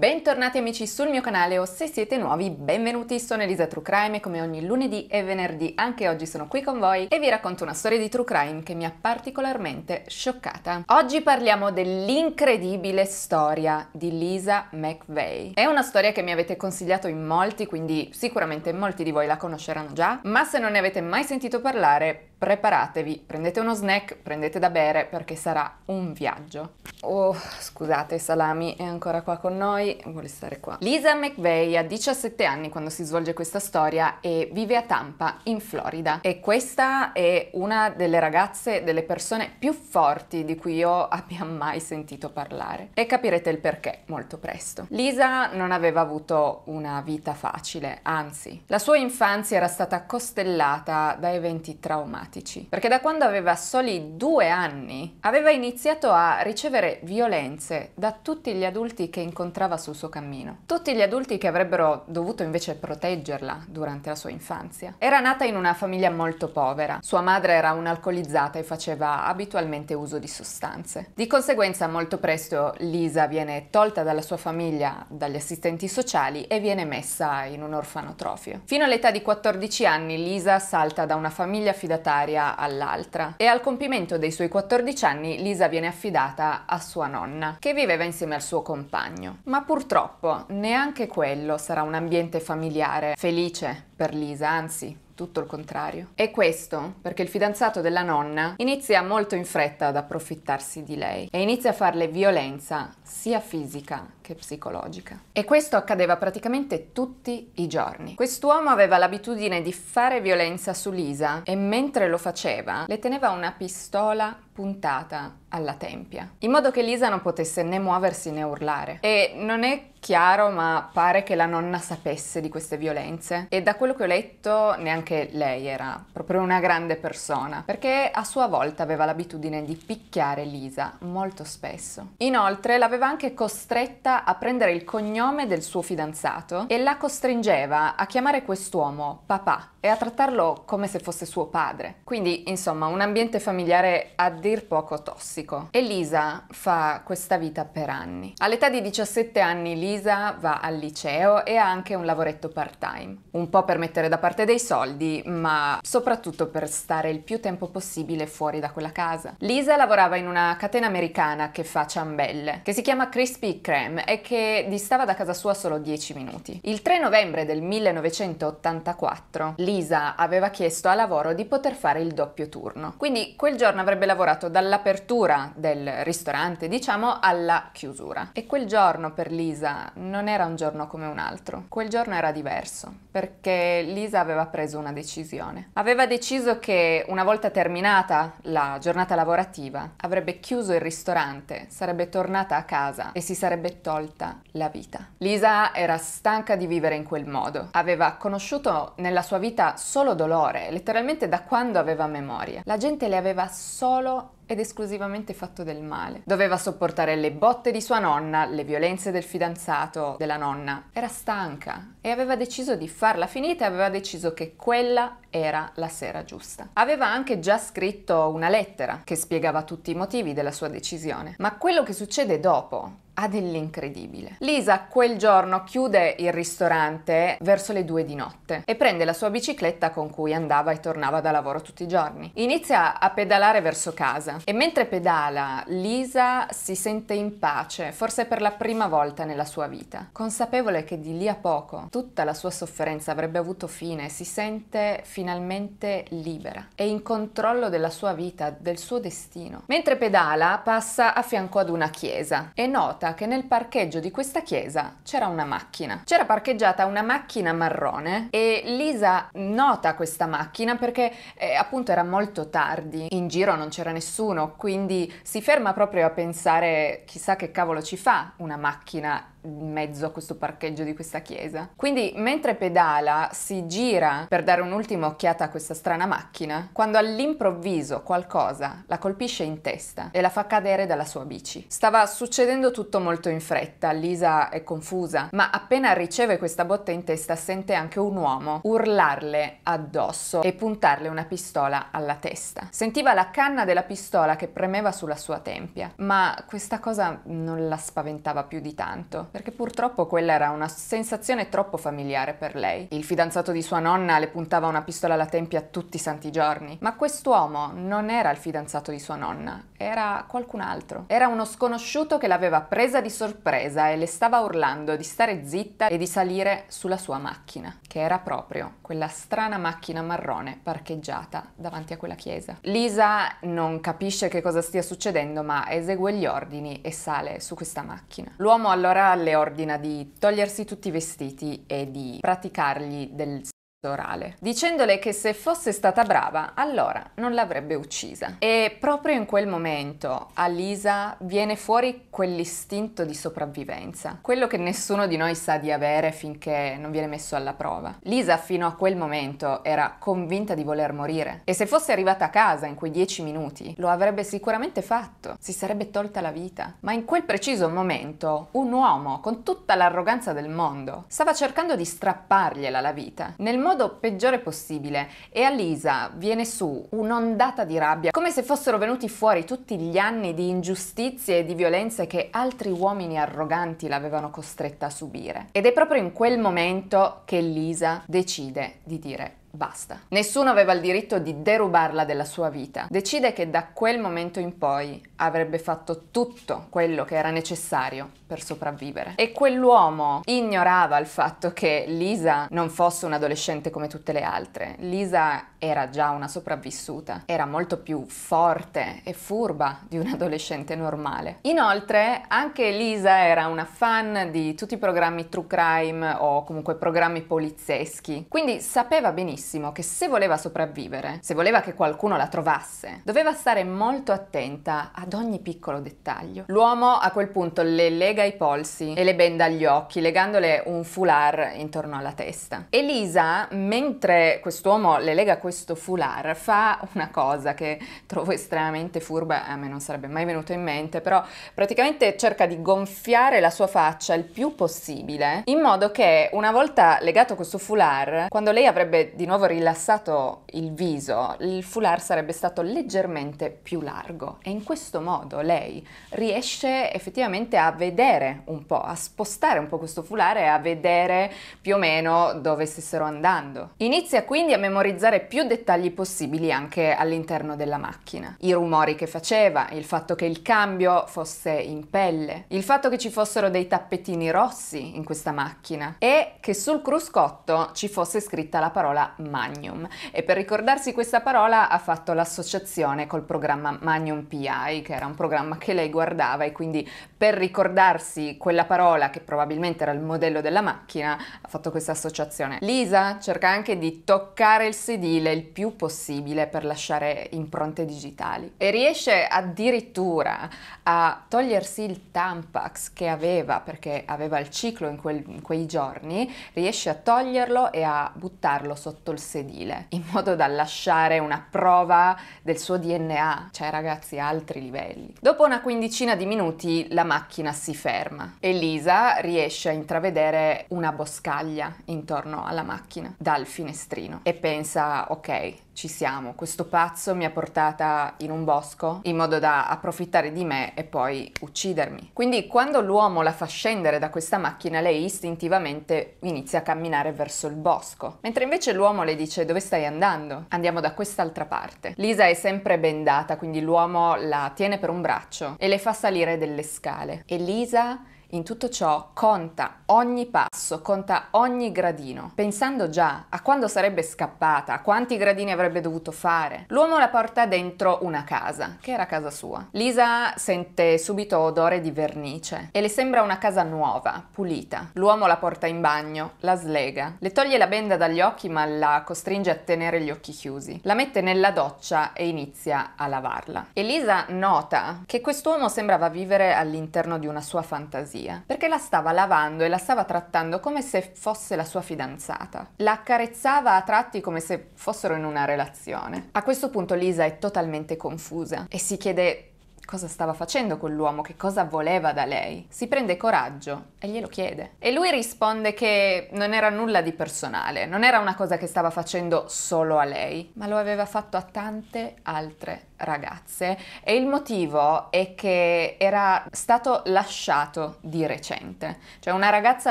bentornati amici sul mio canale o se siete nuovi benvenuti, sono Elisa True Crime e come ogni lunedì e venerdì anche oggi sono qui con voi e vi racconto una storia di True Crime che mi ha particolarmente scioccata. Oggi parliamo dell'incredibile storia di Lisa McVeigh. È una storia che mi avete consigliato in molti, quindi sicuramente molti di voi la conosceranno già, ma se non ne avete mai sentito parlare preparatevi, prendete uno snack, prendete da bere perché sarà un viaggio. Oh, scusate, Salami è ancora qua con noi vuole stare qua. Lisa McVeigh ha 17 anni quando si svolge questa storia e vive a Tampa, in Florida. E questa è una delle ragazze, delle persone più forti di cui io abbia mai sentito parlare. E capirete il perché molto presto. Lisa non aveva avuto una vita facile, anzi, la sua infanzia era stata costellata da eventi traumatici, perché da quando aveva soli due anni aveva iniziato a ricevere violenze da tutti gli adulti che incontrava sul suo cammino. Tutti gli adulti che avrebbero dovuto invece proteggerla durante la sua infanzia. Era nata in una famiglia molto povera. Sua madre era un'alcolizzata e faceva abitualmente uso di sostanze. Di conseguenza molto presto Lisa viene tolta dalla sua famiglia, dagli assistenti sociali e viene messa in un orfanotrofio. Fino all'età di 14 anni Lisa salta da una famiglia fidataria all'altra e al compimento dei suoi 14 anni Lisa viene affidata a sua nonna, che viveva insieme al suo compagno. Ma purtroppo neanche quello sarà un ambiente familiare felice per Lisa, anzi tutto il contrario. E questo perché il fidanzato della nonna inizia molto in fretta ad approfittarsi di lei e inizia a farle violenza sia fisica che psicologica. E questo accadeva praticamente tutti i giorni. Quest'uomo aveva l'abitudine di fare violenza su Lisa e mentre lo faceva le teneva una pistola puntata alla tempia, in modo che Lisa non potesse né muoversi né urlare. E non è chiaro, ma pare che la nonna sapesse di queste violenze e da quello che ho letto neanche lei era proprio una grande persona, perché a sua volta aveva l'abitudine di picchiare Lisa molto spesso. Inoltre l'aveva anche costretta a prendere il cognome del suo fidanzato e la costringeva a chiamare quest'uomo papà e a trattarlo come se fosse suo padre. Quindi, insomma, un ambiente familiare addirittura dir poco tossico. E Lisa fa questa vita per anni. All'età di 17 anni Lisa va al liceo e ha anche un lavoretto part-time, un po' per mettere da parte dei soldi, ma soprattutto per stare il più tempo possibile fuori da quella casa. Lisa lavorava in una catena americana che fa ciambelle, che si chiama Crispy Kreme e che distava da casa sua solo 10 minuti. Il 3 novembre del 1984 Lisa aveva chiesto a lavoro di poter fare il doppio turno, quindi quel giorno avrebbe lavorato lavorato dall'apertura del ristorante, diciamo, alla chiusura. E quel giorno per Lisa non era un giorno come un altro, quel giorno era diverso, perché Lisa aveva preso una decisione. Aveva deciso che una volta terminata la giornata lavorativa avrebbe chiuso il ristorante, sarebbe tornata a casa e si sarebbe tolta la vita. Lisa era stanca di vivere in quel modo, aveva conosciuto nella sua vita solo dolore, letteralmente da quando aveva memoria. La gente le aveva solo ed esclusivamente fatto del male. Doveva sopportare le botte di sua nonna, le violenze del fidanzato della nonna. Era stanca e aveva deciso di farla finita e aveva deciso che quella era la sera giusta. Aveva anche già scritto una lettera che spiegava tutti i motivi della sua decisione, ma quello che succede dopo ha dell'incredibile. Lisa quel giorno chiude il ristorante verso le due di notte e prende la sua bicicletta con cui andava e tornava da lavoro tutti i giorni. Inizia a pedalare verso casa e mentre pedala Lisa si sente in pace, forse per la prima volta nella sua vita, consapevole che di lì a poco tutta la sua sofferenza avrebbe avuto fine, si sente finalmente libera e in controllo della sua vita, del suo destino. Mentre pedala passa a fianco ad una chiesa e nota nota che nel parcheggio di questa chiesa c'era una macchina. C'era parcheggiata una macchina marrone e Lisa nota questa macchina perché eh, appunto era molto tardi, in giro non c'era nessuno, quindi si ferma proprio a pensare chissà che cavolo ci fa una macchina in mezzo a questo parcheggio di questa chiesa. Quindi mentre pedala si gira per dare un'ultima occhiata a questa strana macchina, quando all'improvviso qualcosa la colpisce in testa e la fa cadere dalla sua bici. Stava succedendo tutto molto in fretta, Lisa è confusa, ma appena riceve questa botta in testa sente anche un uomo urlarle addosso e puntarle una pistola alla testa. Sentiva la canna della pistola che premeva sulla sua tempia, ma questa cosa non la spaventava più di tanto perché purtroppo quella era una sensazione troppo familiare per lei. Il fidanzato di sua nonna le puntava una pistola alla tempia tutti i santi giorni, ma quest'uomo non era il fidanzato di sua nonna, era qualcun altro. Era uno sconosciuto che l'aveva presa di sorpresa e le stava urlando di stare zitta e di salire sulla sua macchina, che era proprio quella strana macchina marrone parcheggiata davanti a quella chiesa. Lisa non capisce che cosa stia succedendo, ma esegue gli ordini e sale su questa macchina. L'uomo allora valle ordina di togliersi tutti i vestiti e di praticargli del orale, dicendole che se fosse stata brava allora non l'avrebbe uccisa. E proprio in quel momento a Lisa viene fuori quell'istinto di sopravvivenza, quello che nessuno di noi sa di avere finché non viene messo alla prova. Lisa fino a quel momento era convinta di voler morire e se fosse arrivata a casa in quei dieci minuti lo avrebbe sicuramente fatto, si sarebbe tolta la vita. Ma in quel preciso momento un uomo con tutta l'arroganza del mondo stava cercando di strappargliela la vita. Nel mondo modo peggiore possibile e a Lisa viene su un'ondata di rabbia, come se fossero venuti fuori tutti gli anni di ingiustizie e di violenze che altri uomini arroganti l'avevano costretta a subire. Ed è proprio in quel momento che Lisa decide di dire Basta. Nessuno aveva il diritto di derubarla della sua vita. Decide che da quel momento in poi avrebbe fatto tutto quello che era necessario per sopravvivere. E quell'uomo ignorava il fatto che Lisa non fosse un'adolescente come tutte le altre. Lisa era già una sopravvissuta, era molto più forte e furba di un adolescente normale. Inoltre, anche Lisa era una fan di tutti i programmi true crime o comunque programmi polizieschi, quindi sapeva benissimo che se voleva sopravvivere, se voleva che qualcuno la trovasse, doveva stare molto attenta ad ogni piccolo dettaglio. L'uomo a quel punto le lega i polsi e le benda gli occhi, legandole un foulard intorno alla testa. Elisa, mentre quest'uomo le lega quei questo foulard fa una cosa che trovo estremamente furba, a me non sarebbe mai venuto in mente, però praticamente cerca di gonfiare la sua faccia il più possibile, in modo che una volta legato questo foulard, quando lei avrebbe di nuovo rilassato il viso, il foulard sarebbe stato leggermente più largo e in questo modo lei riesce effettivamente a vedere un po', a spostare un po' questo foulard e a vedere più o meno dove stessero andando. Inizia quindi a memorizzare più più dettagli possibili anche all'interno della macchina. I rumori che faceva, il fatto che il cambio fosse in pelle, il fatto che ci fossero dei tappetini rossi in questa macchina e che sul cruscotto ci fosse scritta la parola Magnum. E per ricordarsi questa parola ha fatto l'associazione col programma Magnum PI, che era un programma che lei guardava e quindi per ricordarsi quella parola che probabilmente era il modello della macchina ha fatto questa associazione. Lisa cerca anche di toccare il sedile possibile, il più possibile per lasciare impronte digitali e riesce addirittura a togliersi il Tampax che aveva perché aveva il ciclo in, quel, in quei giorni, riesce a toglierlo e a buttarlo sotto il sedile in modo da lasciare una prova del suo DNA, cioè ragazzi a altri livelli. Dopo una quindicina di minuti la macchina si ferma e Lisa riesce a intravedere una boscaglia intorno alla macchina dal finestrino e pensa ok ok, ci siamo, questo pazzo mi ha portata in un bosco in modo da approfittare di me e poi uccidermi. Quindi quando l'uomo la fa scendere da questa macchina, lei istintivamente inizia a camminare verso il bosco, mentre invece l'uomo le dice dove stai andando? Andiamo da quest'altra parte. Lisa è sempre bendata, quindi l'uomo la tiene per un braccio e le fa salire delle scale. E Lisa in tutto ciò conta ogni passo, conta ogni gradino. Pensando già a quando sarebbe scappata, a quanti gradini avrebbe dovuto fare, l'uomo la porta dentro una casa, che era casa sua. Lisa sente subito odore di vernice e le sembra una casa nuova, pulita. L'uomo la porta in bagno, la slega, le toglie la benda dagli occhi ma la costringe a tenere gli occhi chiusi. La mette nella doccia e inizia a lavarla. Elisa nota che quest'uomo sembrava vivere all'interno di una sua fantasia Sofia, perché la stava lavando e la stava trattando come se fosse la sua fidanzata. La accarezzava a tratti come se fossero in una relazione. A questo punto Lisa è totalmente confusa e si chiede cosa stava facendo quell'uomo, che cosa voleva da lei. Si prende coraggio e glielo chiede. E lui risponde che non era nulla di personale, non era una cosa che stava facendo solo a lei, ma lo aveva fatto a tante altre ragazze e il motivo è che era stato lasciato di recente, cioè una ragazza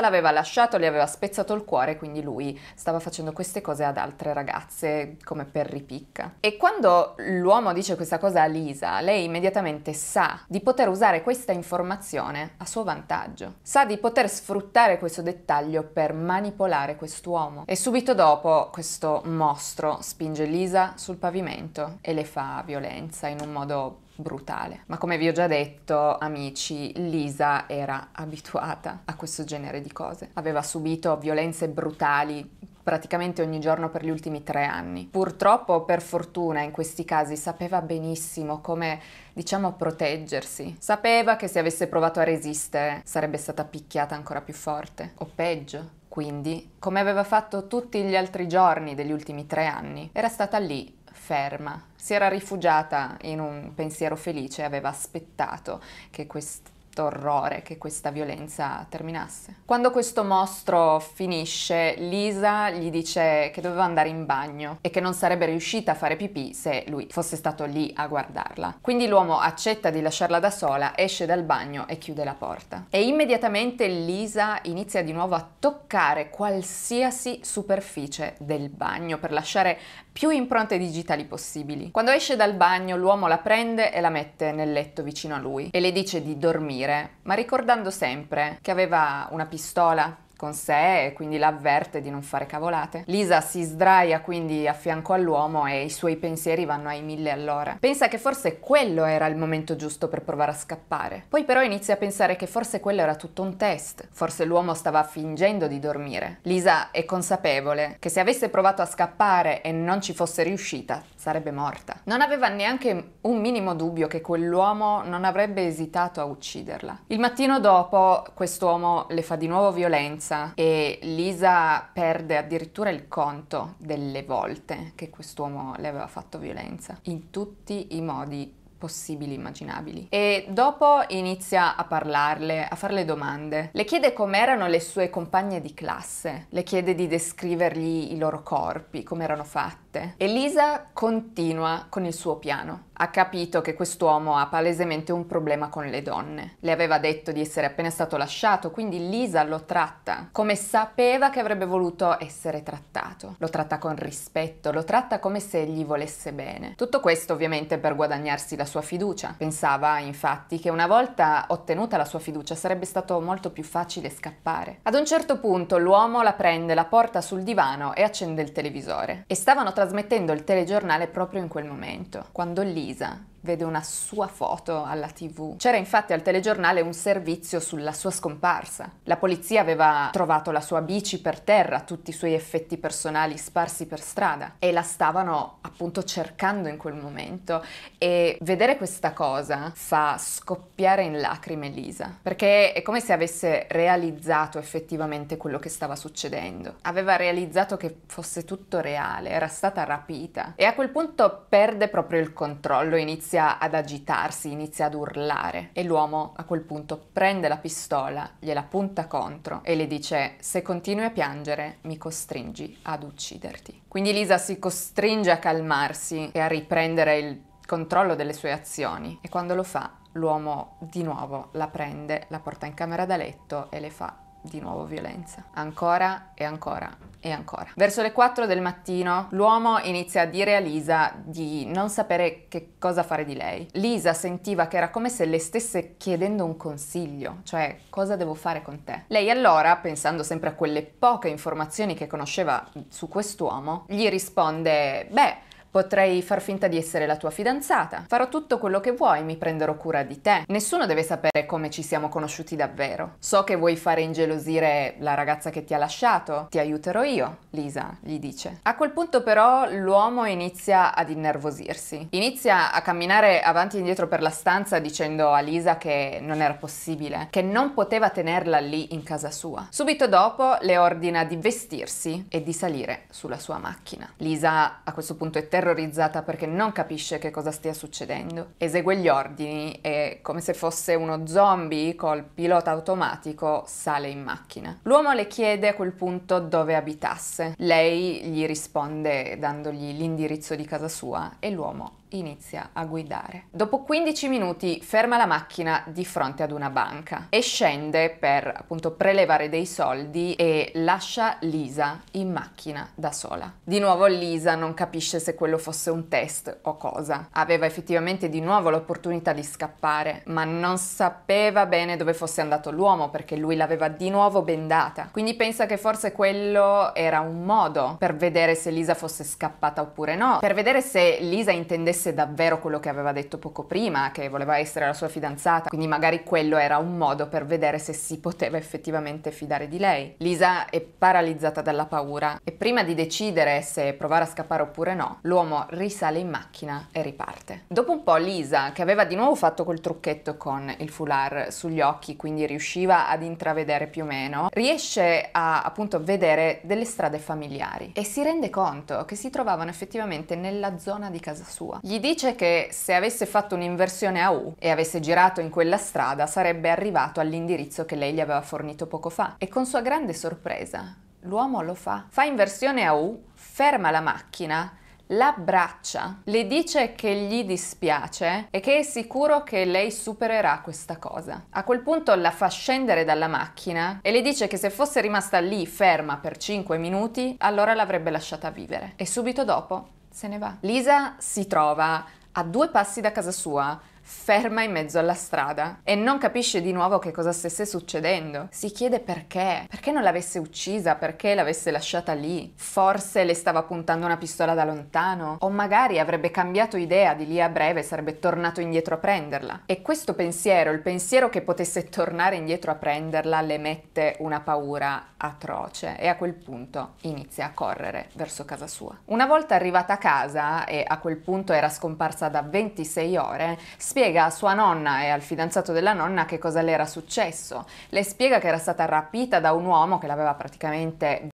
l'aveva lasciato, le aveva spezzato il cuore, quindi lui stava facendo queste cose ad altre ragazze come per ripicca. E quando l'uomo dice questa cosa a Lisa, lei immediatamente sa di poter usare questa informazione a suo vantaggio, sa di poter sfruttare questo dettaglio per manipolare quest'uomo e subito dopo questo mostro spinge Lisa sul pavimento e le fa violenza violenza in un modo brutale. Ma come vi ho già detto, amici, Lisa era abituata a questo genere di cose. Aveva subito violenze brutali praticamente ogni giorno per gli ultimi tre anni. Purtroppo, per fortuna, in questi casi sapeva benissimo come, diciamo, proteggersi. Sapeva che se avesse provato a resistere sarebbe stata picchiata ancora più forte, o peggio. Quindi, come aveva fatto tutti gli altri giorni degli ultimi tre anni, era stata lì ferma, si era rifugiata in un pensiero felice, aveva aspettato che questo questo orrore che questa violenza terminasse. Quando questo mostro finisce, Lisa gli dice che doveva andare in bagno e che non sarebbe riuscita a fare pipì se lui fosse stato lì a guardarla. Quindi l'uomo accetta di lasciarla da sola, esce dal bagno e chiude la porta. E immediatamente Lisa inizia di nuovo a toccare qualsiasi superficie del bagno per lasciare più impronte digitali possibili. Quando esce dal bagno l'uomo la prende e la mette nel letto vicino a lui e le dice di dormire morire, ma ricordando sempre che aveva una pistola con sé e quindi l'avverte di non fare cavolate. Lisa si sdraia quindi a fianco all'uomo e i suoi pensieri vanno ai mille all'ora. Pensa che forse quello era il momento giusto per provare a scappare. Poi però inizia a pensare che forse quello era tutto un test, forse l'uomo stava fingendo di dormire. Lisa è consapevole che se avesse provato a scappare e non ci fosse riuscita, sarebbe morta. Non aveva neanche un minimo dubbio che quell'uomo non avrebbe esitato a ucciderla. Il mattino dopo quest'uomo le fa di nuovo violenza violenza e Lisa perde addirittura il conto delle volte che quest'uomo le aveva fatto violenza, in tutti i modi possibili immaginabili. E dopo inizia a parlarle, a farle domande. Le chiede com'erano le sue compagne di classe, le chiede di descrivergli i loro corpi, come erano fatti notte. Elisa continua con il suo piano. Ha capito che quest'uomo ha palesemente un problema con le donne. Le aveva detto di essere appena stato lasciato, quindi Lisa lo tratta come sapeva che avrebbe voluto essere trattato. Lo tratta con rispetto, lo tratta come se gli volesse bene. Tutto questo ovviamente per guadagnarsi la sua fiducia. Pensava infatti che una volta ottenuta la sua fiducia sarebbe stato molto più facile scappare. Ad un certo punto l'uomo la prende, la porta sul divano e accende il televisore. E stavano trasmettendo il telegiornale proprio in quel momento, quando Lisa, vede una sua foto alla tv. C'era infatti al telegiornale un servizio sulla sua scomparsa. La polizia aveva trovato la sua bici per terra, tutti i suoi effetti personali sparsi per strada e la stavano appunto cercando in quel momento e vedere questa cosa fa scoppiare in lacrime Lisa, perché è come se avesse realizzato effettivamente quello che stava succedendo. Aveva realizzato che fosse tutto reale, era stata rapita e a quel punto perde proprio il controllo, inizia inizia ad agitarsi, inizia ad urlare e l'uomo a quel punto prende la pistola, gliela punta contro e le dice se continui a piangere mi costringi ad ucciderti. Quindi Lisa si costringe a calmarsi e a riprendere il controllo delle sue azioni e quando lo fa l'uomo di nuovo la prende, la porta in camera da letto e le fa di nuovo violenza. Ancora e ancora e ancora. Verso le 4 del mattino l'uomo inizia a dire a Lisa di non sapere che cosa fare di lei. Lisa sentiva che era come se le stesse chiedendo un consiglio, cioè cosa devo fare con te. Lei allora, pensando sempre a quelle poche informazioni che conosceva su quest'uomo, gli risponde, beh, Potrei far finta di essere la tua fidanzata. Farò tutto quello che vuoi, mi prenderò cura di te. Nessuno deve sapere come ci siamo conosciuti davvero. So che vuoi fare ingelosire la ragazza che ti ha lasciato. Ti aiuterò io, Lisa, gli dice. A quel punto però l'uomo inizia ad innervosirsi. Inizia a camminare avanti e indietro per la stanza dicendo a Lisa che non era possibile, che non poteva tenerla lì in casa sua. Subito dopo le ordina di vestirsi e di salire sulla sua macchina. Lisa a questo punto è terribile terrorizzata perché non capisce che cosa stia succedendo. Esegue gli ordini e, come se fosse uno zombie col pilota automatico, sale in macchina. L'uomo le chiede a quel punto dove abitasse. Lei gli risponde dandogli l'indirizzo di casa sua e l'uomo inizia a guidare. Dopo 15 minuti ferma la macchina di fronte ad una banca e scende per appunto prelevare dei soldi e lascia Lisa in macchina da sola. Di nuovo Lisa non capisce se quello fosse un test o cosa. Aveva effettivamente di nuovo l'opportunità di scappare, ma non sapeva bene dove fosse andato l'uomo perché lui l'aveva di nuovo bendata. Quindi pensa che forse quello era un modo per vedere se Lisa fosse scappata oppure no, per vedere se Lisa intendesse volesse davvero quello che aveva detto poco prima, che voleva essere la sua fidanzata, quindi magari quello era un modo per vedere se si poteva effettivamente fidare di lei. Lisa è paralizzata dalla paura e prima di decidere se provare a scappare oppure no, l'uomo risale in macchina e riparte. Dopo un po' Lisa, che aveva di nuovo fatto quel trucchetto con il foulard sugli occhi, quindi riusciva ad intravedere più o meno, riesce a appunto vedere delle strade familiari e si rende conto che si trovavano effettivamente nella zona di casa sua. Gli gli dice che se avesse fatto un'inversione a U e avesse girato in quella strada sarebbe arrivato all'indirizzo che lei gli aveva fornito poco fa. E con sua grande sorpresa, l'uomo lo fa. Fa inversione a U, ferma la macchina, l'abbraccia, le dice che gli dispiace e che è sicuro che lei supererà questa cosa. A quel punto la fa scendere dalla macchina e le dice che se fosse rimasta lì ferma per 5 minuti, allora l'avrebbe lasciata vivere. E subito dopo se ne va. Lisa si trova a due passi da casa sua, ferma in mezzo alla strada e non capisce di nuovo che cosa stesse succedendo. Si chiede perché, perché non l'avesse uccisa, perché l'avesse lasciata lì. Forse le stava puntando una pistola da lontano o magari avrebbe cambiato idea di lì a breve, e sarebbe tornato indietro a prenderla. E questo pensiero, il pensiero che potesse tornare indietro a prenderla, le mette una paura atroce e a quel punto inizia a correre verso casa sua. Una volta arrivata a casa e a quel punto era scomparsa da 26 ore, spiega spiega a sua nonna e al fidanzato della nonna che cosa le era successo. Le spiega che era stata rapita da un uomo che l'aveva praticamente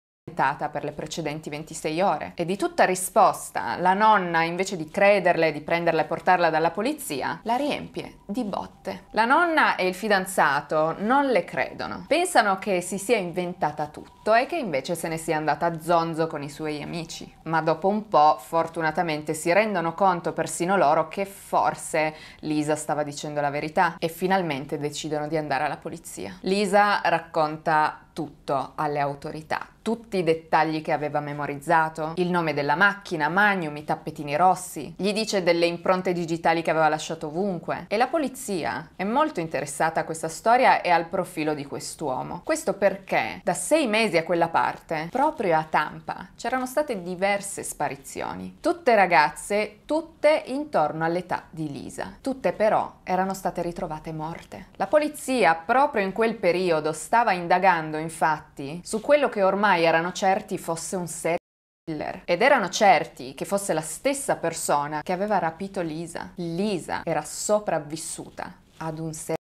per le precedenti 26 ore. E di tutta risposta, la nonna, invece di crederle e di prenderla e portarla dalla polizia, la riempie di botte. La nonna e il fidanzato non le credono. Pensano che si sia inventata tutto e che invece se ne sia andata a zonzo con i suoi amici. Ma dopo un po', fortunatamente, si rendono conto persino loro che forse Lisa stava dicendo la verità e finalmente decidono di andare alla polizia. Lisa racconta tutto alle autorità, tutti i dettagli che aveva memorizzato, il nome della macchina, magnum, i tappetini rossi, gli dice delle impronte digitali che aveva lasciato ovunque. E la polizia è molto interessata a questa storia e al profilo di quest'uomo. Questo perché da sei mesi a quella parte, proprio a Tampa, c'erano state diverse sparizioni. Tutte ragazze, tutte intorno all'età di Lisa. Tutte però erano state ritrovate morte. La polizia proprio in quel periodo stava indagando infatti su quello che ormai erano certi fosse un serio ed erano certi che fosse la stessa persona che aveva rapito Lisa. Lisa era sopravvissuta ad un serio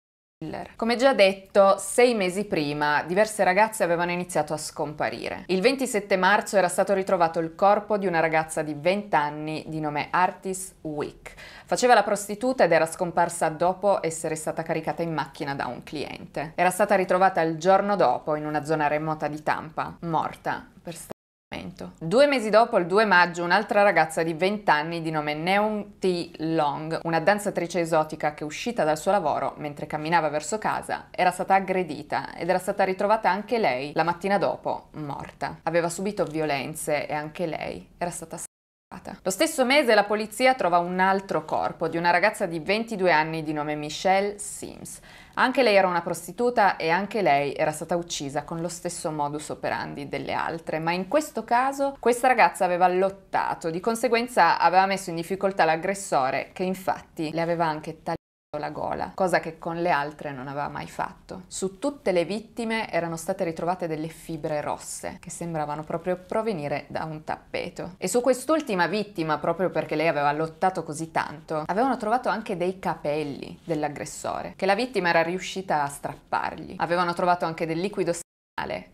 come già detto, sei mesi prima diverse ragazze avevano iniziato a scomparire. Il 27 marzo era stato ritrovato il corpo di una ragazza di 20 anni di nome Artis Wick. Faceva la prostituta ed era scomparsa dopo essere stata caricata in macchina da un cliente. Era stata ritrovata il giorno dopo in una zona remota di Tampa, morta per strada. Due mesi dopo, il 2 maggio, un'altra ragazza di 20 anni di nome Neung T. Long, una danzatrice esotica che uscita dal suo lavoro mentre camminava verso casa, era stata aggredita ed era stata ritrovata anche lei la mattina dopo, morta. Aveva subito violenze e anche lei era stata lo stesso mese la polizia trova un altro corpo di una ragazza di 22 anni di nome Michelle Sims. Anche lei era una prostituta e anche lei era stata uccisa con lo stesso modus operandi delle altre, ma in questo caso questa ragazza aveva lottato, di conseguenza aveva messo in difficoltà l'aggressore che infatti le aveva anche tagliato la gola, cosa che con le altre non aveva mai fatto. Su tutte le vittime erano state ritrovate delle fibre rosse che sembravano proprio provenire da un tappeto. E su quest'ultima vittima, proprio perché lei aveva lottato così tanto, avevano trovato anche dei capelli dell'aggressore che la vittima era riuscita a strappargli. Avevano trovato anche del liquido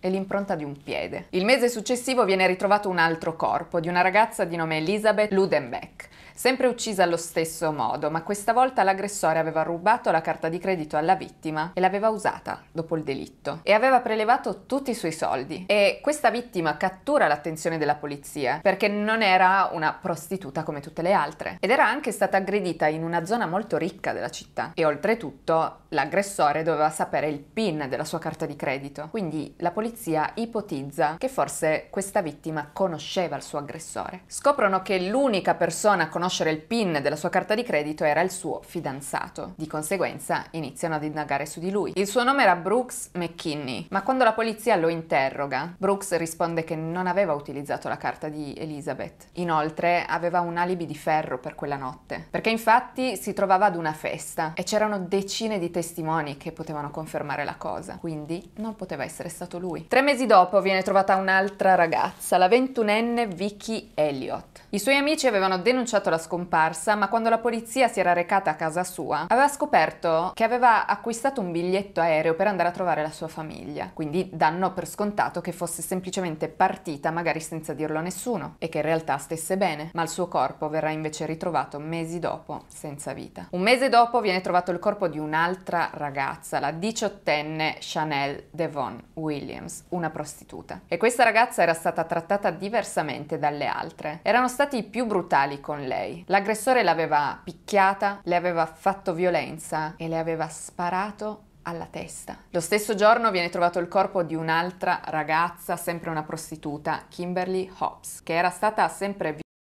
e l'impronta di un piede. Il mese successivo viene ritrovato un altro corpo di una ragazza di nome Elisabeth Ludenbeck, sempre uccisa allo stesso modo, ma questa volta l'aggressore aveva rubato la carta di credito alla vittima e l'aveva usata dopo il delitto e aveva prelevato tutti i suoi soldi. E questa vittima cattura l'attenzione della polizia perché non era una prostituta come tutte le altre ed era anche stata aggredita in una zona molto ricca della città e oltretutto l'aggressore doveva sapere il PIN della sua carta di credito. Quindi la polizia ipotizza che forse questa vittima conosceva il suo aggressore. Scoprono che l'unica persona conosciuta riconoscere il PIN della sua carta di credito era il suo fidanzato. Di conseguenza iniziano ad indagare su di lui. Il suo nome era Brooks McKinney, ma quando la polizia lo interroga, Brooks risponde che non aveva utilizzato la carta di Elizabeth. Inoltre aveva un alibi di ferro per quella notte, perché infatti si trovava ad una festa e c'erano decine di testimoni che potevano confermare la cosa, quindi non poteva essere stato lui. Tre mesi dopo viene trovata un'altra ragazza, la ventunenne Vicky Elliott. I suoi amici avevano denunciato la scomparsa, ma quando la polizia si era recata a casa sua, aveva scoperto che aveva acquistato un biglietto aereo per andare a trovare la sua famiglia. Quindi danno per scontato che fosse semplicemente partita, magari senza dirlo a nessuno, e che in realtà stesse bene, ma il suo corpo verrà invece ritrovato mesi dopo, senza vita. Un mese dopo viene trovato il corpo di un'altra ragazza, la diciottenne Chanel Devon Williams, una prostituta. E questa ragazza era stata trattata diversamente dalle altre. Erano stati più brutali con lei. L'aggressore l'aveva picchiata, le aveva fatto violenza e le aveva sparato alla testa. Lo stesso giorno viene trovato il corpo di un'altra ragazza, sempre una prostituta, Kimberly Hobbs, che era stata sempre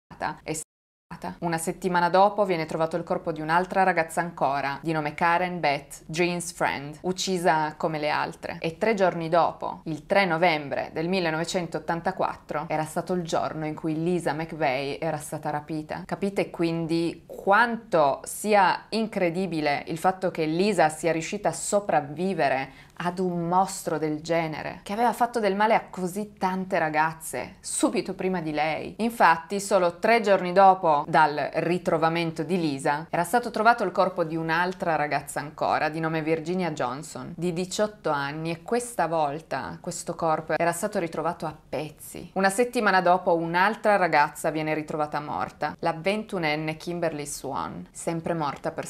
violentata e avvelenata. Una settimana dopo viene trovato il corpo di un'altra ragazza ancora, di nome Karen Beth, Jean's friend, uccisa come le altre. E tre giorni dopo, il 3 novembre del 1984, era stato il giorno in cui Lisa McVeigh era stata rapita. Capite quindi quanto sia incredibile il fatto che Lisa sia riuscita a sopravvivere ad un mostro del genere, che aveva fatto del male a così tante ragazze, subito prima di lei. Infatti, solo tre giorni dopo dal ritrovamento di Lisa, era stato trovato il corpo di un'altra ragazza ancora, di nome Virginia Johnson, di 18 anni, e questa volta questo corpo era stato ritrovato a pezzi. Una settimana dopo un'altra ragazza viene ritrovata morta, la 21enne Kimberly Swan, sempre morta per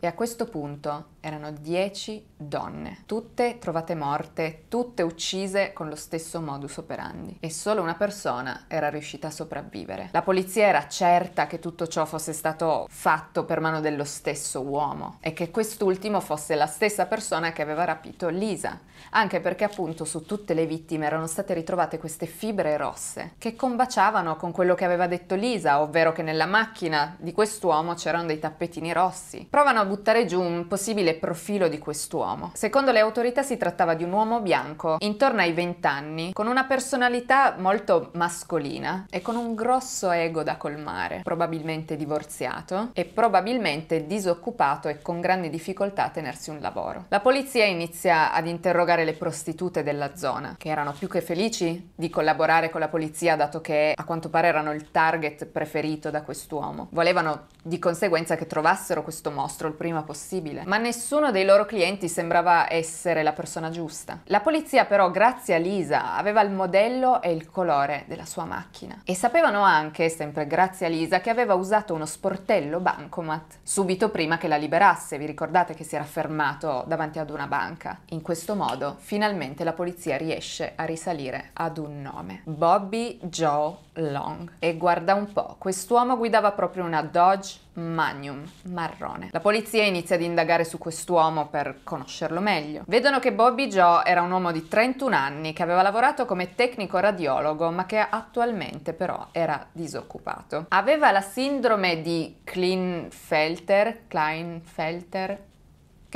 e a questo punto erano 10 donne, tutte trovate morte, tutte uccise con lo stesso modus operandi. E solo una persona era riuscita a sopravvivere. La polizia era certa che tutto ciò fosse stato fatto per mano dello stesso uomo e che quest'ultimo fosse la stessa persona che aveva rapito Lisa, anche perché appunto su tutte le vittime erano state ritrovate queste fibre rosse che combaciavano con quello che aveva detto Lisa, ovvero che nella macchina di quest'uomo c'erano dei tappetini rossi provano a buttare giù un possibile profilo di quest'uomo. Secondo le autorità si trattava di un uomo bianco, intorno ai 20 anni, con una personalità molto mascolina e con un grosso ego da colmare, probabilmente divorziato e probabilmente disoccupato e con grandi difficoltà a tenersi un lavoro. La polizia inizia ad interrogare le prostitute della zona, che erano più che felici di collaborare con la polizia dato che a quanto pare erano il target preferito da quest'uomo. Volevano di conseguenza che trovassero quest'uomo questo mostro il prima possibile, ma nessuno dei loro clienti sembrava essere la persona giusta. La polizia però, grazie a Lisa, aveva il modello e il colore della sua macchina e sapevano anche, sempre grazie a Lisa, che aveva usato uno sportello bancomat subito prima che la liberasse, vi ricordate che si era fermato davanti ad una banca. In questo modo, finalmente la polizia riesce a risalire ad un nome. Bobby Joe Long. E guarda un po', quest'uomo guidava proprio una Dodge Magnum, marrone. La polizia inizia ad indagare su quest'uomo per conoscerlo meglio. Vedono che Bobby Joe era un uomo di 31 anni che aveva lavorato come tecnico radiologo ma che attualmente però era disoccupato. Aveva la sindrome di Kleinfelter, Kleinfelter,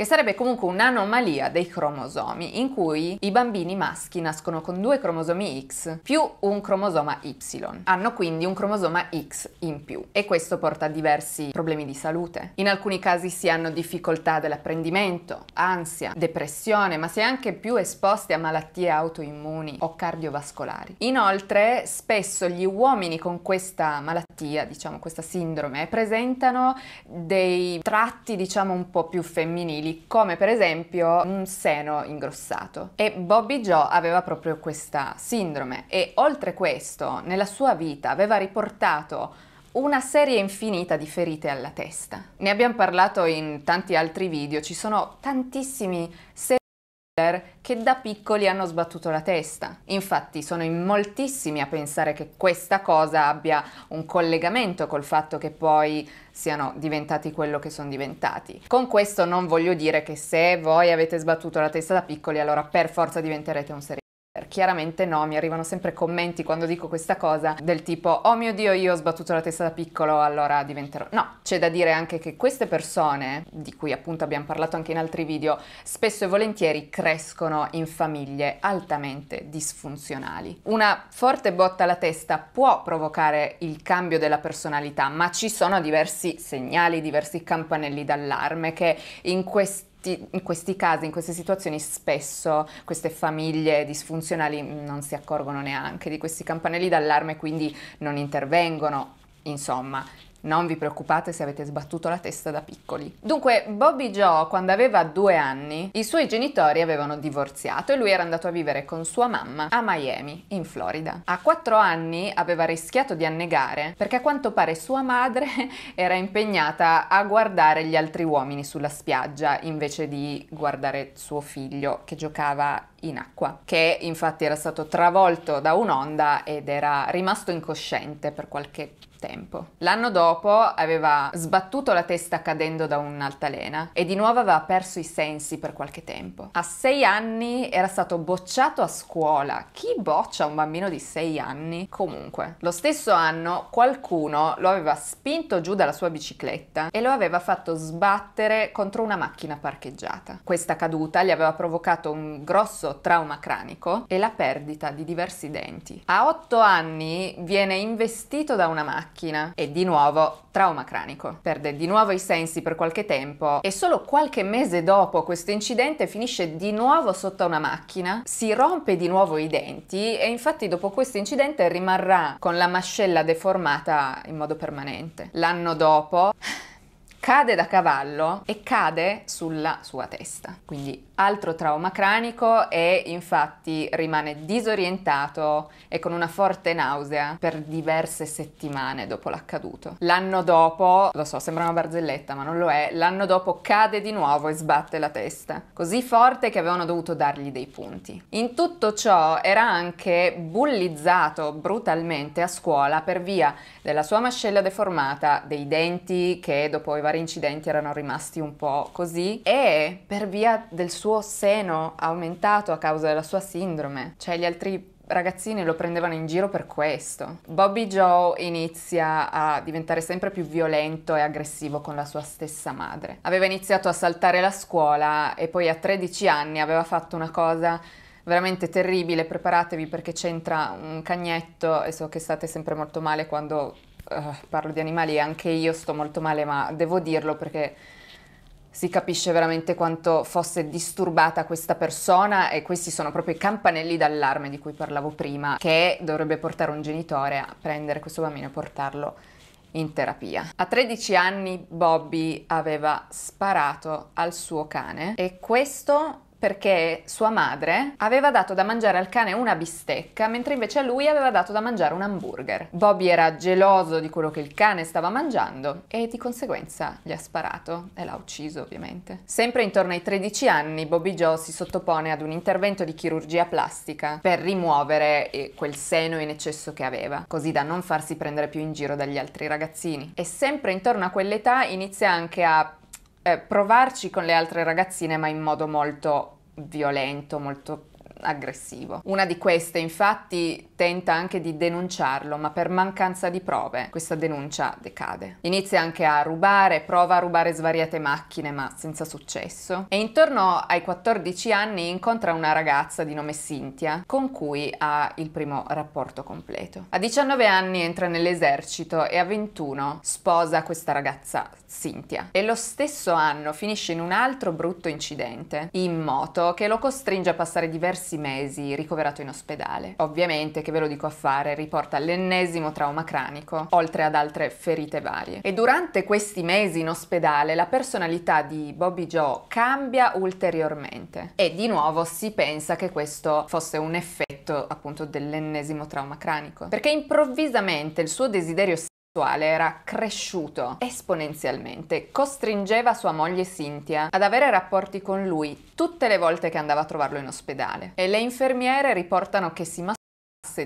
che sarebbe comunque un'anomalia dei cromosomi in cui i bambini maschi nascono con due cromosomi X più un cromosoma Y. Hanno quindi un cromosoma X in più e questo porta a diversi problemi di salute. In alcuni casi si hanno difficoltà dell'apprendimento, ansia, depressione, ma si è anche più esposti a malattie autoimmuni o cardiovascolari. Inoltre, spesso gli uomini con questa malattia, diciamo questa sindrome, presentano dei tratti diciamo un po' più femminili visibili, come per esempio un seno ingrossato. E Bobby Joe aveva proprio questa sindrome e oltre questo, nella sua vita aveva riportato una serie infinita di ferite alla testa. Ne abbiamo parlato in tanti altri video, ci sono tantissimi che da piccoli hanno sbattuto la testa. Infatti sono in moltissimi a pensare che questa cosa abbia un collegamento col fatto che poi siano diventati quello che sono diventati. Con questo non voglio dire che se voi avete sbattuto la testa da piccoli allora per forza diventerete un serial Chiaramente no, mi arrivano sempre commenti quando dico questa cosa del tipo oh mio dio io ho sbattuto la testa da piccolo allora diventerò... No, c'è da dire anche che queste persone, di cui appunto abbiamo parlato anche in altri video, spesso e volentieri crescono in famiglie altamente disfunzionali. Una forte botta alla testa può provocare il cambio della personalità, ma ci sono diversi segnali, diversi campanelli d'allarme che in questi in questi casi, in queste situazioni, spesso queste famiglie disfunzionali non si accorgono neanche di questi campanelli d'allarme, quindi non intervengono. Insomma, non vi preoccupate se avete sbattuto la testa da piccoli. Dunque, Bobby Joe, quando aveva due anni, i suoi genitori avevano divorziato e lui era andato a vivere con sua mamma a Miami, in Florida. A quattro anni aveva rischiato di annegare perché a quanto pare sua madre era impegnata a guardare gli altri uomini sulla spiaggia invece di guardare suo figlio che giocava in acqua, che infatti era stato travolto da un'onda ed era rimasto incosciente per qualche tempo. L'anno dopo aveva sbattuto la testa cadendo da un'altalena e di nuovo aveva perso i sensi per qualche tempo. A sei anni era stato bocciato a scuola. Chi boccia un bambino di sei anni? Comunque, lo stesso anno qualcuno lo aveva spinto giù dalla sua bicicletta e lo aveva fatto sbattere contro una macchina parcheggiata. Questa caduta gli aveva provocato un grosso trauma cranico e la perdita di diversi denti. A otto anni viene investito da una macchina macchina e di nuovo trauma cranico. Perde di nuovo i sensi per qualche tempo e solo qualche mese dopo questo incidente finisce di nuovo sotto una macchina, si rompe di nuovo i denti e infatti dopo questo incidente rimarrà con la mascella deformata in modo permanente. L'anno dopo cade da cavallo e cade sulla sua testa. Quindi Altro trauma cranico e infatti rimane disorientato e con una forte nausea per diverse settimane dopo l'accaduto. L'anno dopo, lo so, sembra una barzelletta ma non lo è, l'anno dopo cade di nuovo e sbatte la testa, così forte che avevano dovuto dargli dei punti. In tutto ciò era anche bullizzato brutalmente a scuola per via della sua mascella deformata, dei denti che dopo i vari incidenti erano rimasti un po' così e per via del suo suo seno aumentato a causa della sua sindrome. Cioè gli altri ragazzini lo prendevano in giro per questo. Bobby Joe inizia a diventare sempre più violento e aggressivo con la sua stessa madre. Aveva iniziato a saltare la scuola e poi a 13 anni aveva fatto una cosa veramente terribile, preparatevi perché c'entra un cagnetto e so che state sempre molto male quando uh, parlo di animali, anche io sto molto male ma devo dirlo perché si capisce veramente quanto fosse disturbata questa persona e questi sono proprio i campanelli d'allarme di cui parlavo prima, che dovrebbe portare un genitore a prendere questo bambino e portarlo in terapia. A 13 anni Bobby aveva sparato al suo cane e questo perché sua madre aveva dato da mangiare al cane una bistecca, mentre invece a lui aveva dato da mangiare un hamburger. Bobby era geloso di quello che il cane stava mangiando e di conseguenza gli ha sparato e l'ha ucciso ovviamente. Sempre intorno ai 13 anni Bobby Joe si sottopone ad un intervento di chirurgia plastica per rimuovere eh, quel seno in eccesso che aveva, così da non farsi prendere più in giro dagli altri ragazzini. E sempre intorno a quell'età inizia anche a eh, provarci con le altre ragazzine, ma in modo molto violento, molto aggressivo. Una di queste infatti tenta anche di denunciarlo, ma per mancanza di prove questa denuncia decade. Inizia anche a rubare, prova a rubare svariate macchine, ma senza successo. E intorno ai 14 anni incontra una ragazza di nome Cynthia, con cui ha il primo rapporto completo. A 19 anni entra nell'esercito e a 21 sposa questa ragazza Cynthia. E lo stesso anno finisce in un altro brutto incidente in moto che lo costringe a passare diversi diversi mesi ricoverato in ospedale. Ovviamente, che ve lo dico a fare, riporta l'ennesimo trauma cranico, oltre ad altre ferite varie. E durante questi mesi in ospedale la personalità di Bobby Joe cambia ulteriormente e di nuovo si pensa che questo fosse un effetto appunto dell'ennesimo trauma cranico, perché improvvisamente il suo desiderio era cresciuto esponenzialmente, costringeva sua moglie Cynthia ad avere rapporti con lui tutte le volte che andava a trovarlo in ospedale e le infermiere riportano che si masturbava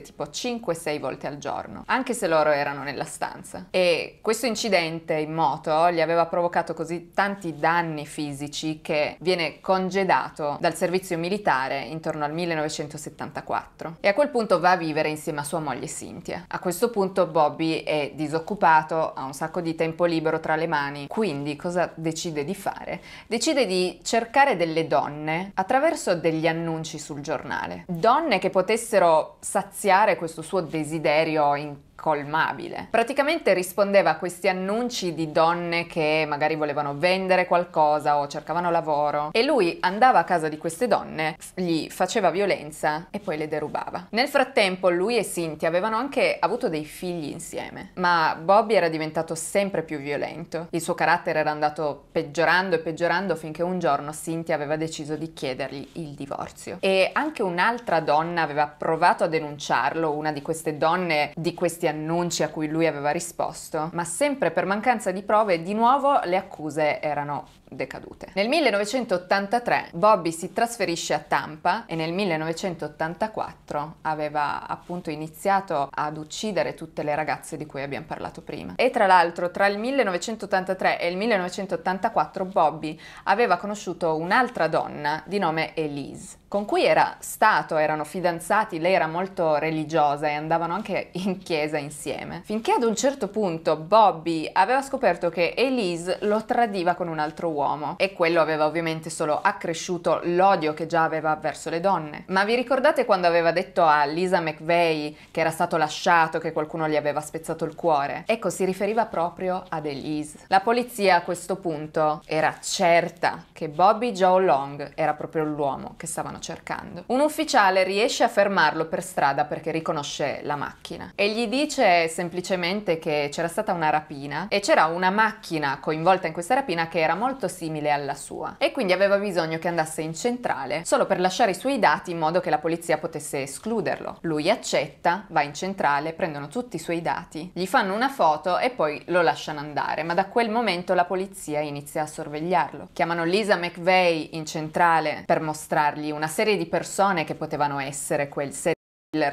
tipo 5-6 volte al giorno, anche se loro erano nella stanza. E questo incidente in moto gli aveva provocato così tanti danni fisici che viene congedato dal servizio militare intorno al 1974 e a quel punto va a vivere insieme a sua moglie Cynthia. A questo punto Bobby è disoccupato, ha un sacco di tempo libero tra le mani, quindi cosa decide di fare? Decide di cercare delle donne attraverso degli annunci sul giornale, donne che potessero satisfare saziare questo suo desiderio in colmabile. Praticamente rispondeva a questi annunci di donne che magari volevano vendere qualcosa o cercavano lavoro e lui andava a casa di queste donne, gli faceva violenza e poi le derubava. Nel frattempo lui e Cynthia avevano anche avuto dei figli insieme, ma Bobby era diventato sempre più violento. Il suo carattere era andato peggiorando e peggiorando finché un giorno Cynthia aveva deciso di chiedergli il divorzio. E anche un'altra donna aveva provato a denunciarlo, una di queste donne di questi questi annunci a cui lui aveva risposto, ma sempre per mancanza di prove di nuovo le accuse erano decadute. Nel 1983 Bobby si trasferisce a Tampa e nel 1984 aveva appunto iniziato ad uccidere tutte le ragazze di cui abbiamo parlato prima. E tra l'altro tra il 1983 e il 1984 Bobby aveva conosciuto un'altra donna di nome Elise con cui era stato, erano fidanzati, lei era molto religiosa e andavano anche in chiesa insieme. Finché ad un certo punto Bobby aveva scoperto che Elise lo tradiva con un altro uomo uomo e quello aveva ovviamente solo accresciuto l'odio che già aveva verso le donne. Ma vi ricordate quando aveva detto a Lisa McVeigh che era stato lasciato, che qualcuno gli aveva spezzato il cuore? Ecco, si riferiva proprio ad Elise. La polizia a questo punto era certa che Bobby Joe Long era proprio l'uomo che stavano cercando. Un ufficiale riesce a fermarlo per strada perché riconosce la macchina e gli dice semplicemente che c'era stata una rapina e c'era una macchina coinvolta in questa rapina che era molto molto simile alla sua e quindi aveva bisogno che andasse in centrale solo per lasciare i suoi dati in modo che la polizia potesse escluderlo. Lui accetta, va in centrale, prendono tutti i suoi dati, gli fanno una foto e poi lo lasciano andare, ma da quel momento la polizia inizia a sorvegliarlo. Chiamano Lisa McVeigh in centrale per mostrargli una serie di persone che potevano essere quel serio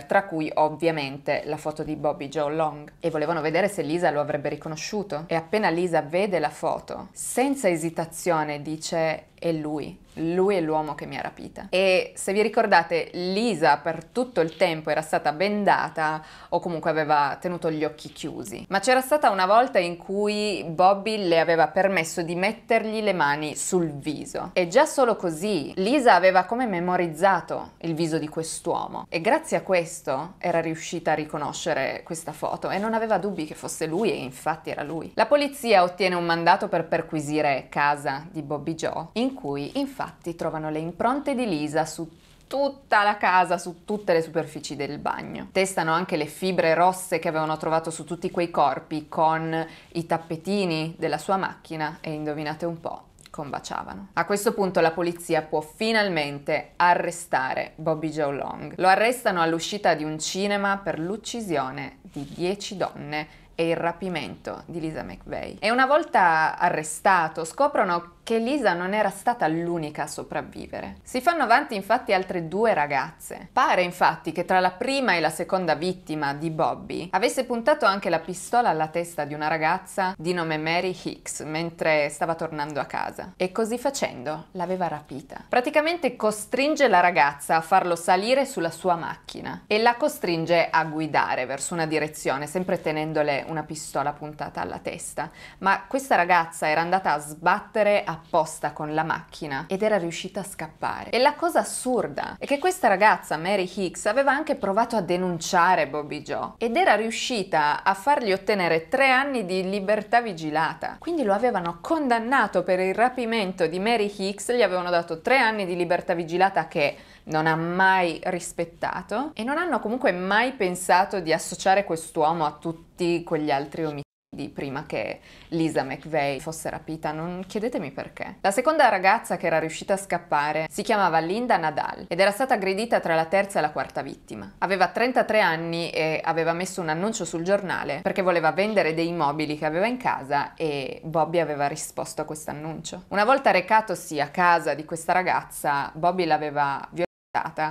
tra cui ovviamente la foto di Bobby Joe Long, e volevano vedere se Lisa lo avrebbe riconosciuto. E appena Lisa vede la foto, senza esitazione dice è lui, lui è l'uomo che mi ha rapita. E se vi ricordate, Lisa per tutto il tempo era stata bendata o comunque aveva tenuto gli occhi chiusi. Ma c'era stata una volta in cui Bobby le aveva permesso di mettergli le mani sul viso. E già solo così Lisa aveva come memorizzato il viso di quest'uomo. E grazie a questo era riuscita a riconoscere questa foto e non aveva dubbi che fosse lui e infatti era lui. La polizia ottiene un mandato per perquisire casa di Bobby Joe in in cui infatti trovano le impronte di Lisa su tutta la casa, su tutte le superfici del bagno. Testano anche le fibre rosse che avevano trovato su tutti quei corpi con i tappetini della sua macchina e indovinate un po', combaciavano. A questo punto la polizia può finalmente arrestare Bobby Joe Long. Lo arrestano all'uscita di un cinema per l'uccisione di 10 donne e il rapimento di Lisa McVeigh. E una volta arrestato scoprono che Lisa non era stata l'unica a sopravvivere. Si fanno avanti infatti altre due ragazze. Pare infatti che tra la prima e la seconda vittima di Bobby avesse puntato anche la pistola alla testa di una ragazza di nome Mary Hicks mentre stava tornando a casa e così facendo l'aveva rapita. Praticamente costringe la ragazza a farlo salire sulla sua macchina e la costringe a guidare verso una direzione sempre tenendole una pistola puntata alla testa. Ma questa ragazza era andata a sbattere a apposta con la macchina ed era riuscita a scappare. E la cosa assurda è che questa ragazza, Mary Hicks, aveva anche provato a denunciare Bobby Joe ed era riuscita a fargli ottenere tre anni di libertà vigilata. Quindi lo avevano condannato per il rapimento di Mary Hicks, gli avevano dato tre anni di libertà vigilata che non ha mai rispettato e non hanno comunque mai pensato di associare quest'uomo a tutti quegli altri omicidi di prima che Lisa McVeigh fosse rapita, non chiedetemi perché. La seconda ragazza che era riuscita a scappare si chiamava Linda Nadal ed era stata aggredita tra la terza e la quarta vittima. Aveva 33 anni e aveva messo un annuncio sul giornale perché voleva vendere dei mobili che aveva in casa e Bobby aveva risposto a questo annuncio. Una volta recatosi a casa di questa ragazza, Bobby l'aveva violentata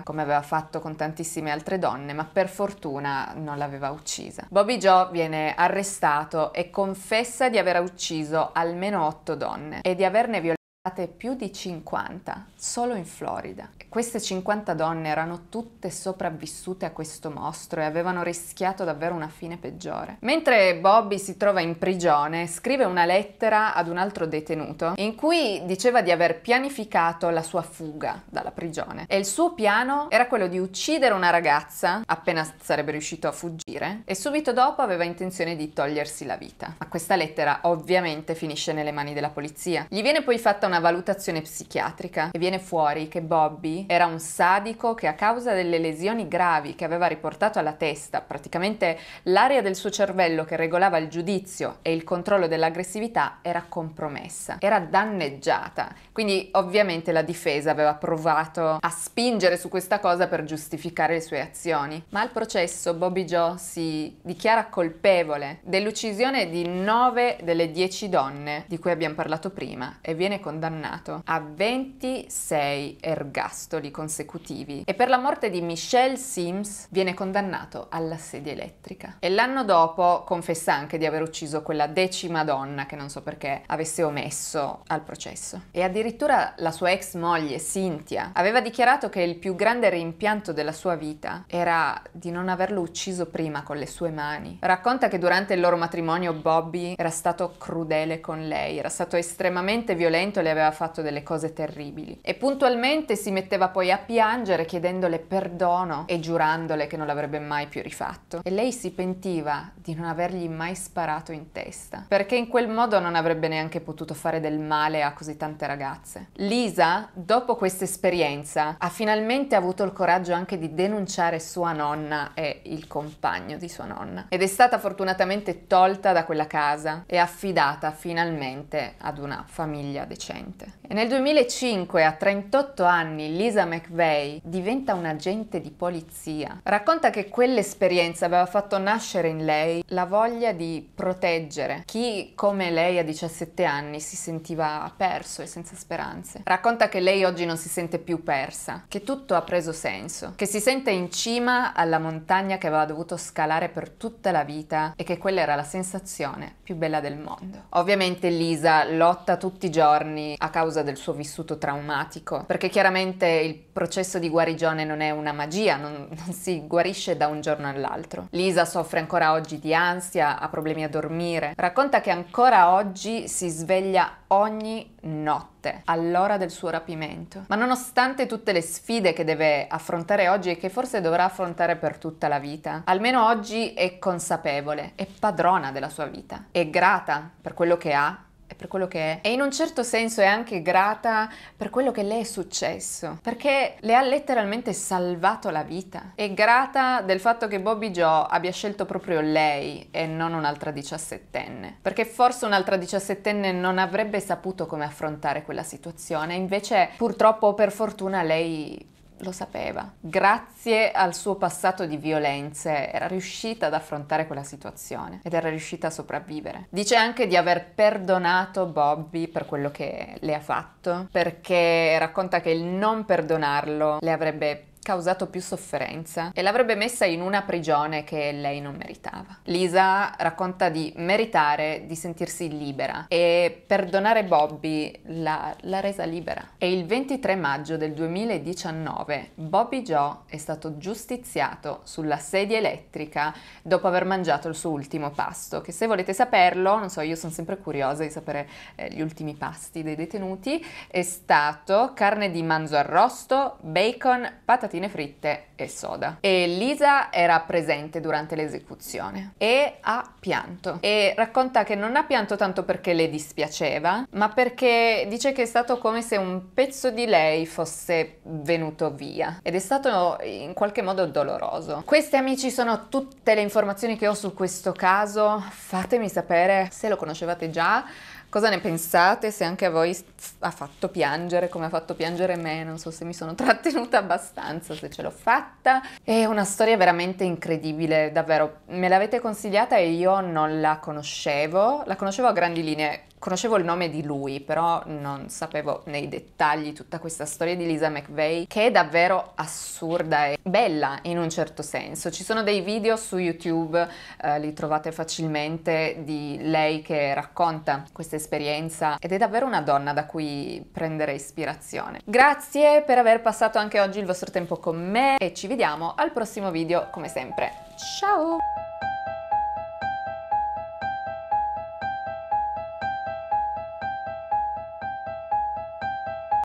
come aveva fatto con tantissime altre donne, ma per fortuna non l'aveva uccisa. Bobby Joe viene arrestato e confessa di aver ucciso almeno otto donne e di averne violentate più di 50 solo in Florida. Queste 50 donne erano tutte sopravvissute a questo mostro e avevano rischiato davvero una fine peggiore. Mentre Bobby si trova in prigione, scrive una lettera ad un altro detenuto in cui diceva di aver pianificato la sua fuga dalla prigione e il suo piano era quello di uccidere una ragazza appena sarebbe riuscito a fuggire e subito dopo aveva intenzione di togliersi la vita. Ma questa lettera ovviamente finisce nelle mani della polizia. Gli viene poi fatta una valutazione psichiatrica e viene viene fuori che Bobby era un sadico che a causa delle lesioni gravi che aveva riportato alla testa, praticamente l'area del suo cervello che regolava il giudizio e il controllo dell'aggressività era compromessa, era danneggiata. Quindi ovviamente la difesa aveva provato a spingere su questa cosa per giustificare le sue azioni. Ma al processo Bobby Joe si dichiara colpevole dell'uccisione di 9 delle 10 donne di cui abbiamo parlato prima e viene condannato a 26 sei ergastoli consecutivi e per la morte di Michelle Sims viene condannato alla sedia elettrica. E l'anno dopo confessa anche di aver ucciso quella decima donna che non so perché avesse omesso al processo. E addirittura la sua ex moglie, Cynthia, aveva dichiarato che il più grande rimpianto della sua vita era di non averlo ucciso prima con le sue mani. Racconta che durante il loro matrimonio Bobby era stato crudele con lei, era stato estremamente violento e le aveva fatto delle cose terribili. E e puntualmente si metteva poi a piangere chiedendole perdono e giurandole che non l'avrebbe mai più rifatto. E lei si pentiva di non avergli mai sparato in testa, perché in quel modo non avrebbe neanche potuto fare del male a così tante ragazze. Lisa, dopo questa esperienza, ha finalmente avuto il coraggio anche di denunciare sua nonna e il compagno di sua nonna. Ed è stata fortunatamente tolta da quella casa e affidata finalmente ad una famiglia decente. E nel 2005, a 38 anni Lisa McVeigh diventa un agente di polizia. Racconta che quell'esperienza aveva fatto nascere in lei la voglia di proteggere chi come lei a 17 anni si sentiva perso e senza speranze. Racconta che lei oggi non si sente più persa, che tutto ha preso senso, che si sente in cima alla montagna che aveva dovuto scalare per tutta la vita e che quella era la sensazione più bella del mondo. Ovviamente Lisa lotta tutti i giorni a causa del suo vissuto traumatico automatico, perché chiaramente il processo di guarigione non è una magia, non, non si guarisce da un giorno all'altro. Lisa soffre ancora oggi di ansia, ha problemi a dormire, racconta che ancora oggi si sveglia ogni notte all'ora del suo rapimento. Ma nonostante tutte le sfide che deve affrontare oggi e che forse dovrà affrontare per tutta la vita, almeno oggi è consapevole, è padrona della sua vita, è grata per quello che ha per quello che è e in un certo senso è anche grata per quello che le è successo, perché le ha letteralmente salvato la vita. È grata del fatto che Bobby Joe abbia scelto proprio lei e non un'altra diciassettenne, perché forse un'altra diciassettenne non avrebbe saputo come affrontare quella situazione, invece purtroppo per fortuna lei lo sapeva. Grazie al suo passato di violenze era riuscita ad affrontare quella situazione ed era riuscita a sopravvivere. Dice anche di aver perdonato Bobby per quello che le ha fatto, perché racconta che il non perdonarlo le avrebbe causato più sofferenza e l'avrebbe messa in una prigione che lei non meritava. Lisa racconta di meritare di sentirsi libera e perdonare Bobby l'ha, l'ha resa libera. E il 23 maggio del 2019 Bobby Joe è stato giustiziato sulla sedia elettrica dopo aver mangiato il suo ultimo pasto, che se volete saperlo, non so, io sono sempre curiosa di sapere eh, gli ultimi pasti dei detenuti, è stato carne di manzo arrosto, bacon, patatine patatine fritte e soda. E Lisa era presente durante l'esecuzione e ha pianto. E racconta che non ha pianto tanto perché le dispiaceva, ma perché dice che è stato come se un pezzo di lei fosse venuto via. Ed è stato in qualche modo doloroso. Queste amici sono tutte le informazioni che ho su questo caso. Fatemi sapere se lo conoscevate già Cosa ne pensate? Se anche a voi ha fatto piangere, come ha fatto piangere me, non so se mi sono trattenuta abbastanza, se ce l'ho fatta. È una storia veramente incredibile, davvero. Me l'avete consigliata e io non la conoscevo, la conoscevo a grandi linee, conoscevo il nome di lui, però non sapevo nei dettagli tutta questa storia di Lisa McVeigh, che è davvero assurda e bella in un certo senso. Ci sono dei video su YouTube, eh, li trovate facilmente, di lei che racconta queste esperienza ed è davvero una donna da cui prendere ispirazione. Grazie per aver passato anche oggi il vostro tempo con me e ci vediamo al prossimo video come sempre. Ciao!